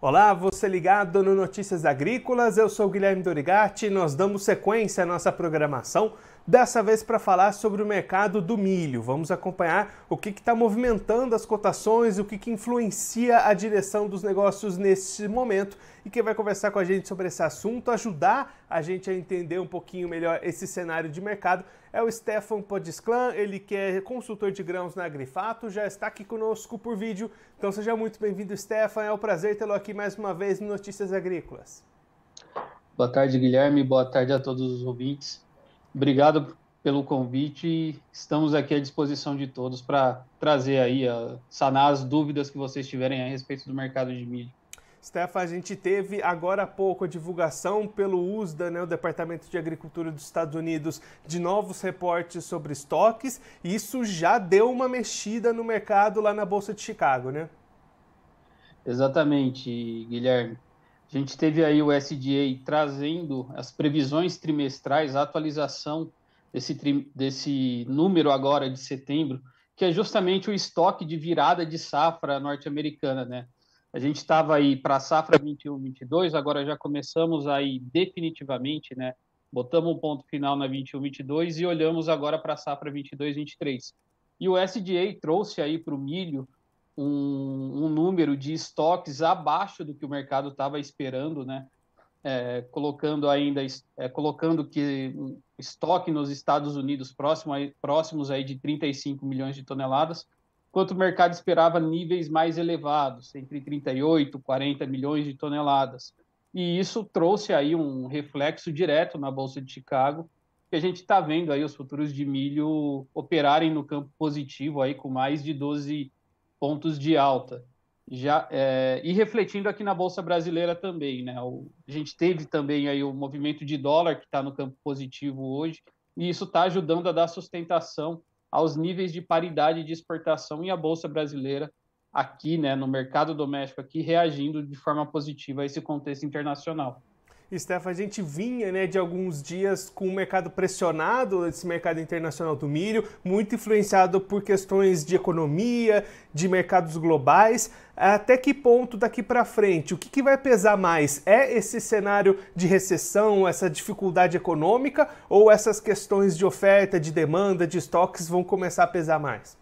Olá, você ligado no Notícias Agrícolas, eu sou Guilherme Dorigatti, nós damos sequência à nossa programação dessa vez para falar sobre o mercado do milho. Vamos acompanhar o que está movimentando as cotações, o que, que influencia a direção dos negócios nesse momento. E quem vai conversar com a gente sobre esse assunto, ajudar a gente a entender um pouquinho melhor esse cenário de mercado, é o Stefan Podisclan, ele que é consultor de grãos na Agrifato, já está aqui conosco por vídeo. Então seja muito bem-vindo, Stefan. É um prazer tê-lo aqui mais uma vez no Notícias Agrícolas. Boa tarde, Guilherme. Boa tarde a todos os ouvintes. Obrigado pelo convite. Estamos aqui à disposição de todos para trazer aí, sanar as dúvidas que vocês tiverem a respeito do mercado de milho. Stefan, a gente teve agora há pouco a divulgação pelo USDA, né, o Departamento de Agricultura dos Estados Unidos, de novos reportes sobre estoques. Isso já deu uma mexida no mercado lá na Bolsa de Chicago, né? Exatamente, Guilherme. A gente teve aí o SDA trazendo as previsões trimestrais, a atualização desse, desse número agora de setembro, que é justamente o estoque de virada de safra norte-americana, né? A gente estava aí para a safra 21-22, agora já começamos aí definitivamente, né? Botamos um ponto final na 21-22 e olhamos agora para a safra 22-23. E o SDA trouxe aí para o milho um, um número de estoques abaixo do que o mercado estava esperando, né? É, colocando ainda é, colocando que estoque nos Estados Unidos próximo aí, próximos aí de 35 milhões de toneladas, enquanto o mercado esperava níveis mais elevados, entre 38 e 40 milhões de toneladas. E isso trouxe aí um reflexo direto na Bolsa de Chicago, que a gente está vendo aí os futuros de milho operarem no campo positivo aí com mais de 12 pontos de alta. Já, é, e refletindo aqui na Bolsa Brasileira também, né? O, a gente teve também aí o movimento de dólar que está no campo positivo hoje, e isso está ajudando a dar sustentação aos níveis de paridade de exportação e a Bolsa Brasileira aqui, né, no mercado doméstico aqui, reagindo de forma positiva a esse contexto internacional. Stefan, a gente vinha né, de alguns dias com o mercado pressionado, esse mercado internacional do milho, muito influenciado por questões de economia, de mercados globais. Até que ponto daqui para frente? O que, que vai pesar mais? É esse cenário de recessão, essa dificuldade econômica, ou essas questões de oferta, de demanda, de estoques vão começar a pesar mais?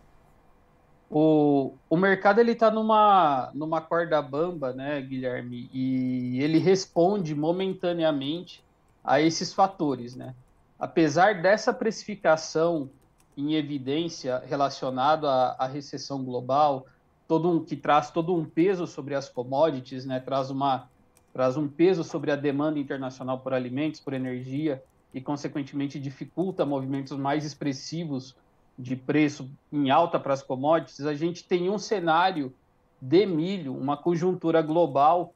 o, o mercado ele está numa, numa corda bamba, né, Guilherme? E ele responde momentaneamente a esses fatores, né? Apesar dessa precificação em evidência relacionada à, à recessão global, todo um que traz todo um peso sobre as commodities, né? Traz uma traz um peso sobre a demanda internacional por alimentos, por energia e consequentemente dificulta movimentos mais expressivos de preço em alta para as commodities, a gente tem um cenário de milho, uma conjuntura global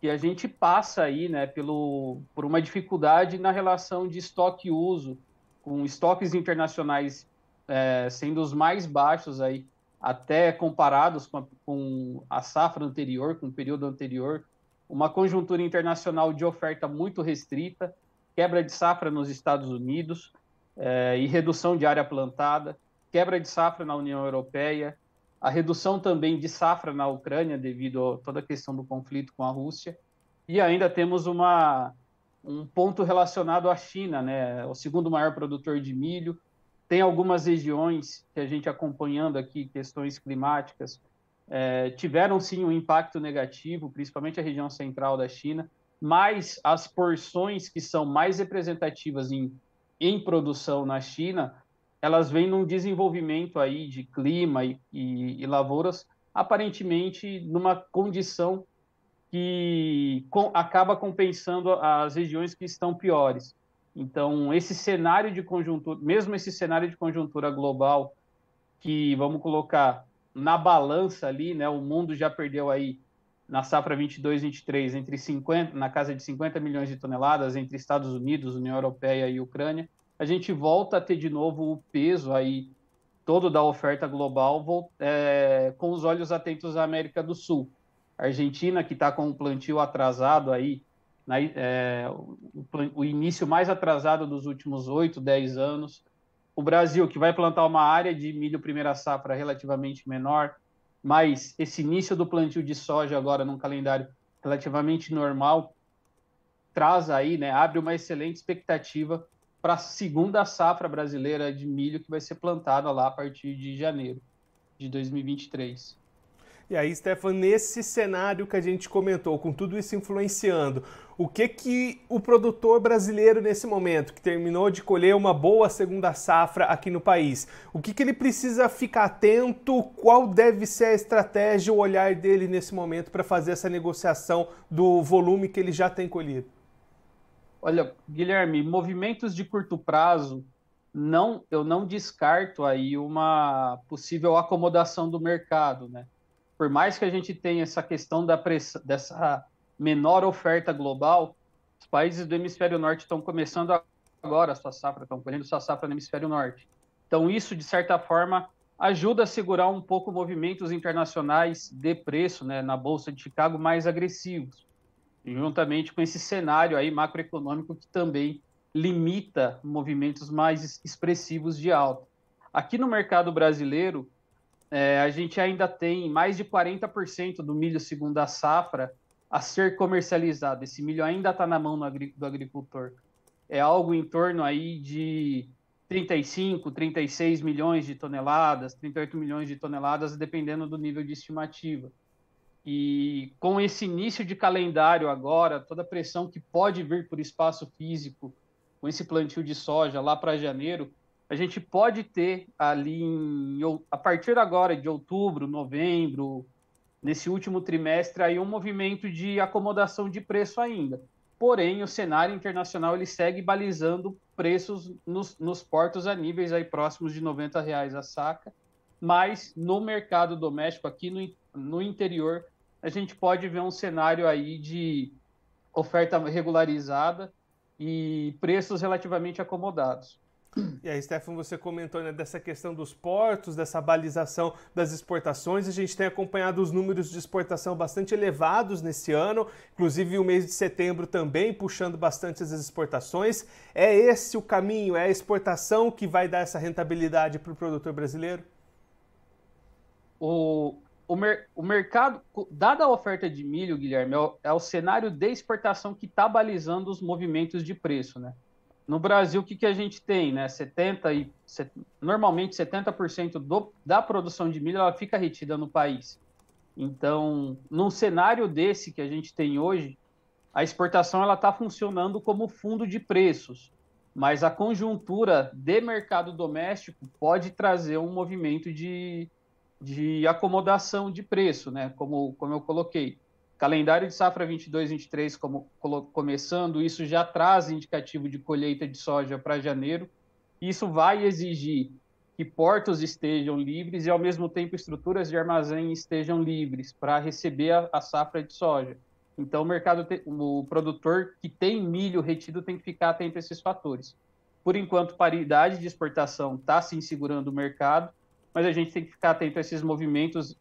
que a gente passa aí, né, pelo, por uma dificuldade na relação de estoque e uso, com estoques internacionais é, sendo os mais baixos aí, até comparados com a, com a safra anterior, com o período anterior, uma conjuntura internacional de oferta muito restrita, quebra de safra nos Estados Unidos, é, e redução de área plantada, quebra de safra na União Europeia, a redução também de safra na Ucrânia devido a toda a questão do conflito com a Rússia, e ainda temos uma, um ponto relacionado à China, né, o segundo maior produtor de milho. Tem algumas regiões que a gente acompanhando aqui questões climáticas é, tiveram sim um impacto negativo, principalmente a região central da China, mas as porções que são mais representativas em em produção na China, elas vêm num desenvolvimento aí de clima e, e, e lavouras aparentemente numa condição que com, acaba compensando as regiões que estão piores. Então, esse cenário de conjuntura, mesmo esse cenário de conjuntura global, que vamos colocar na balança ali, né, o mundo já perdeu aí na safra 22-23 entre 50, na casa de 50 milhões de toneladas entre Estados Unidos, União Europeia e Ucrânia, a gente volta a ter de novo o peso aí todo da oferta global é, com os olhos atentos à América do Sul. A Argentina que está com o plantio atrasado aí, na, é, o, o início mais atrasado dos últimos 8, 10 anos. O Brasil que vai plantar uma área de milho primeira safra relativamente menor, mas esse início do plantio de soja agora num calendário relativamente normal traz aí, né, abre uma excelente expectativa para a segunda safra brasileira de milho que vai ser plantada lá a partir de janeiro de 2023. E aí, Stefan, nesse cenário que a gente comentou, com tudo isso influenciando, o que que o produtor brasileiro nesse momento, que terminou de colher uma boa segunda safra aqui no país, o que que ele precisa ficar atento? Qual deve ser a estratégia, o olhar dele nesse momento para fazer essa negociação do volume que ele já tem colhido? Olha, Guilherme, movimentos de curto prazo, não, eu não descarto aí uma possível acomodação do mercado, né? por mais que a gente tenha essa questão da pressa, dessa menor oferta global, os países do hemisfério norte estão começando agora a sua safra, estão colhendo sua safra no hemisfério norte. Então, isso, de certa forma, ajuda a segurar um pouco movimentos internacionais de preço né, na Bolsa de Chicago mais agressivos, juntamente com esse cenário aí macroeconômico que também limita movimentos mais expressivos de alta. Aqui no mercado brasileiro, é, a gente ainda tem mais de 40% do milho segundo a safra a ser comercializado. Esse milho ainda está na mão do agricultor. É algo em torno aí de 35, 36 milhões de toneladas, 38 milhões de toneladas, dependendo do nível de estimativa. E com esse início de calendário agora, toda a pressão que pode vir por espaço físico, com esse plantio de soja lá para janeiro, a gente pode ter ali em, a partir agora de outubro, novembro, nesse último trimestre aí um movimento de acomodação de preço ainda. Porém, o cenário internacional ele segue balizando preços nos, nos portos a níveis aí próximos de 90 reais a saca, mas no mercado doméstico aqui no, no interior a gente pode ver um cenário aí de oferta regularizada e preços relativamente acomodados. E aí, Stefan, você comentou né, dessa questão dos portos, dessa balização das exportações. A gente tem acompanhado os números de exportação bastante elevados nesse ano, inclusive o mês de setembro também puxando bastante as exportações. É esse o caminho? É a exportação que vai dar essa rentabilidade para o produtor brasileiro? O, o, mer, o mercado, dada a oferta de milho, Guilherme, é o, é o cenário de exportação que está balizando os movimentos de preço, né? No Brasil, o que, que a gente tem? Né? 70 e, normalmente 70% do, da produção de milho ela fica retida no país. Então, num cenário desse que a gente tem hoje, a exportação ela está funcionando como fundo de preços, mas a conjuntura de mercado doméstico pode trazer um movimento de, de acomodação de preço, né? como, como eu coloquei. Calendário de safra 22-23 como, começando, isso já traz indicativo de colheita de soja para janeiro. Isso vai exigir que portos estejam livres e, ao mesmo tempo, estruturas de armazém estejam livres para receber a, a, safra de soja. Então, o, mercado te, o produtor que tem milho retido tem que ficar atento a esses fatores. Por enquanto, paridade de exportação está se insegurando o mercado, mas a gente tem que ficar atento a esses movimentos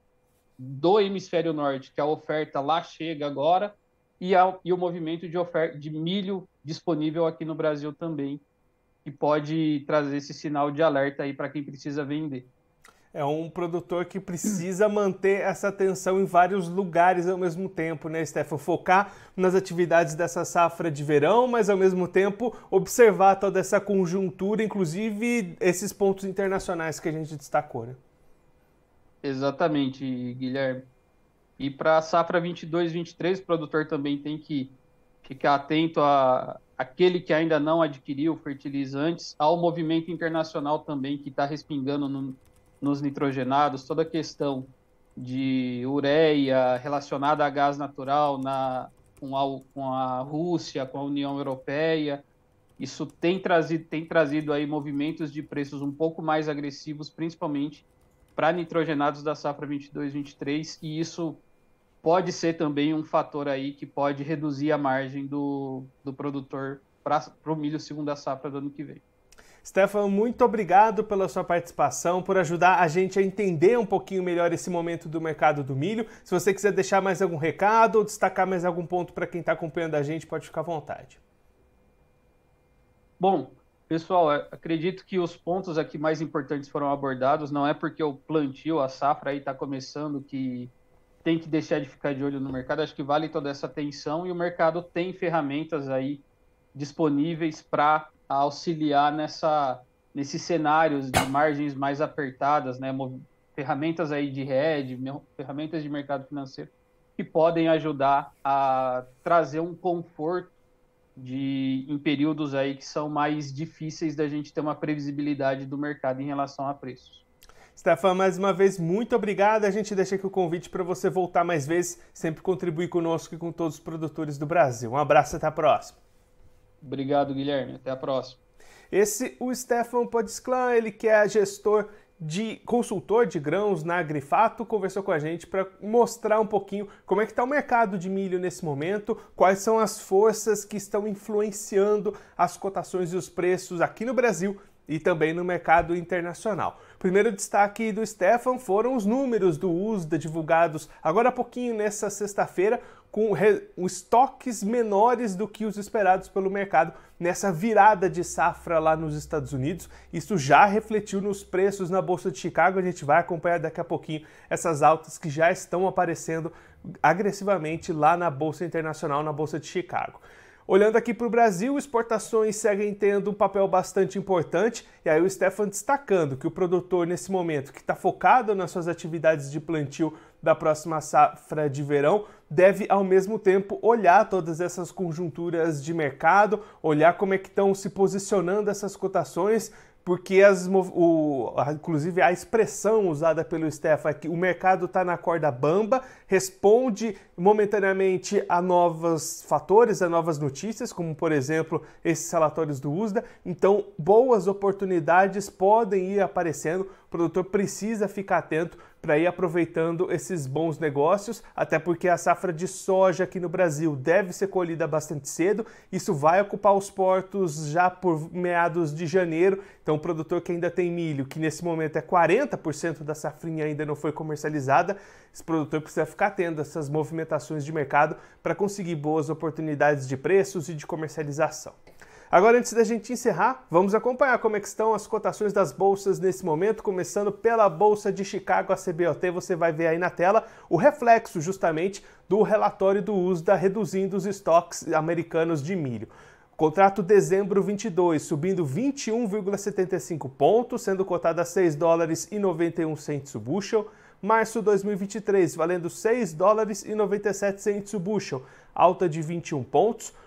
do hemisfério norte, que a oferta lá chega agora, e, a, e o movimento de, oferta, de milho disponível aqui no Brasil também, que pode trazer esse sinal de alerta aí para quem precisa vender. É um produtor que precisa manter essa atenção em vários lugares ao mesmo tempo, né, Stefan? Focar nas atividades dessa safra de verão, mas ao mesmo tempo observar toda essa conjuntura, inclusive esses pontos internacionais que a gente destacou, né? Exatamente, Guilherme. E para a safra 22-23, o produtor também tem que ficar atento a aquele que ainda não adquiriu fertilizantes, ao movimento internacional também que está respingando no, nos nitrogenados, toda a questão de ureia relacionada a gás natural na, com, a, com a Rússia, com a União Europeia. Isso tem trazido, tem trazido aí movimentos de preços um pouco mais agressivos, principalmente para nitrogenados da safra 22-23 e isso pode ser também um fator aí que pode reduzir a margem do, do produtor para o milho segunda safra do ano que vem. Stefano, muito obrigado pela sua participação, por ajudar a gente a entender um pouquinho melhor esse momento do mercado do milho. Se você quiser deixar mais algum recado ou destacar mais algum ponto para quem está acompanhando a gente, pode ficar à vontade. Bom, Pessoal, é, acredito que os pontos aqui mais importantes foram abordados. Não é porque o plantio, a safra aí está começando que tem que deixar de ficar de olho no mercado. Acho que vale toda essa atenção e o mercado tem ferramentas aí disponíveis para auxiliar nessa nesses cenários de margens mais apertadas, né? Ferramentas aí de rede, ferramentas de mercado financeiro que podem ajudar a trazer um conforto de em períodos aí que são mais difíceis da gente ter uma previsibilidade do mercado em relação a preços. Stefan, mais uma vez, muito obrigado. A gente deixa aqui o convite para você voltar mais vezes, sempre contribuir conosco e com todos os produtores do Brasil. Um abraço e até a próxima. Obrigado, Guilherme. Até a próxima. Esse, o Stefan Podesclan, ele que é gestor de consultor de grãos na Agrifato, conversou com a gente para mostrar um pouquinho como é que está o mercado de milho nesse momento, quais são as forças que estão influenciando as cotações e os preços aqui no Brasil e também no mercado internacional. Primeiro destaque do Stefan foram os números do USDA divulgados agora há pouquinho nessa sexta-feira, com os estoques menores do que os esperados pelo mercado nessa virada de safra lá nos Estados Unidos. Isso já refletiu nos preços na Bolsa de Chicago. A gente vai acompanhar daqui a pouquinho essas altas que já estão aparecendo agressivamente lá na Bolsa Internacional, na Bolsa de Chicago. Olhando aqui para o Brasil, exportações seguem tendo um papel bastante importante, e aí o Stefan destacando que o produtor, nesse momento, que está focado nas suas atividades de plantio da próxima safra de verão, deve ao mesmo tempo olhar todas essas conjunturas de mercado, olhar como é que estão se posicionando essas cotações, porque as, o, inclusive a expressão usada pelo Stefan é que o mercado está na corda bamba, responde momentaneamente a novos fatores, a novas notícias, como por exemplo esses relatórios do USDA. Então, boas oportunidades podem ir aparecendo, o produtor precisa ficar atento para ir aproveitando esses bons negócios, até porque a safra de soja aqui no Brasil deve ser colhida bastante cedo. Isso vai ocupar os portos já por meados de janeiro. Então, o produtor que ainda tem milho, que nesse momento é 40% da safrinha ainda não foi comercializada, esse produtor precisa ficar atento a essas movimentações de mercado para conseguir boas oportunidades de preços e de comercialização. Agora, antes da gente encerrar, vamos acompanhar como é estão as cotações das bolsas nesse momento, começando pela Bolsa de Chicago, a CBOT, você vai ver aí na tela o reflexo justamente do relatório do USDA reduzindo os estoques americanos de milho. Contrato dezembro 22 subindo 21,75 pontos, sendo cotado a 6 dólares e 91 cents o bushel. Março 2023 valendo 6 dólares e 97 cents o bushel, alta de 21 pontos.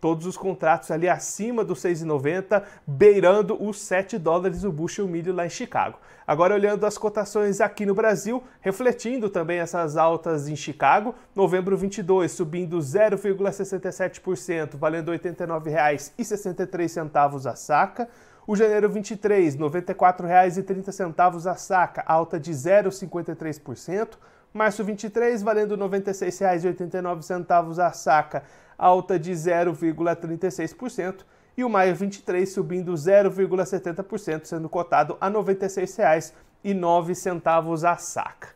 todos os contratos ali acima dos 6,90, beirando os 7 dólares o bushel milho lá em Chicago. Agora olhando as cotações aqui no Brasil, refletindo também essas altas em Chicago, novembro 22 subindo 0,67%, valendo R$ 89,63 a saca. O janeiro 23, R$ 94,30 a saca, alta de 0,53%. Março 23, valendo R$ 96,89 a saca, alta de 0,36%, e o maio 23 subindo 0,70%, sendo cotado a R$ 96,09 a saca.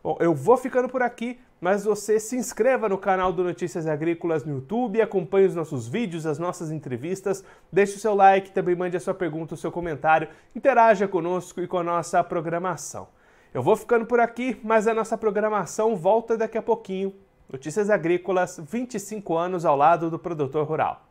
Bom, eu vou ficando por aqui, mas você se inscreva no canal do Notícias Agrícolas no YouTube, acompanhe os nossos vídeos, as nossas entrevistas, deixe o seu like, também mande a sua pergunta, o seu comentário, interaja conosco e com a nossa programação. Eu vou ficando por aqui, mas a nossa programação volta daqui a pouquinho Notícias Agrícolas, 25 anos ao lado do produtor rural.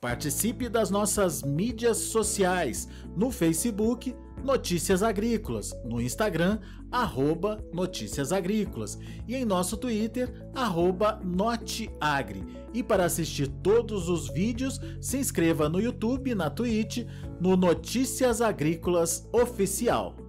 Participe das nossas mídias sociais, no Facebook Notícias Agrícolas, no Instagram arroba Notícias Agrícolas e em nosso Twitter arroba Noteagri. E para assistir todos os vídeos, se inscreva no YouTube, na Twitch, no Notícias Agrícolas Oficial.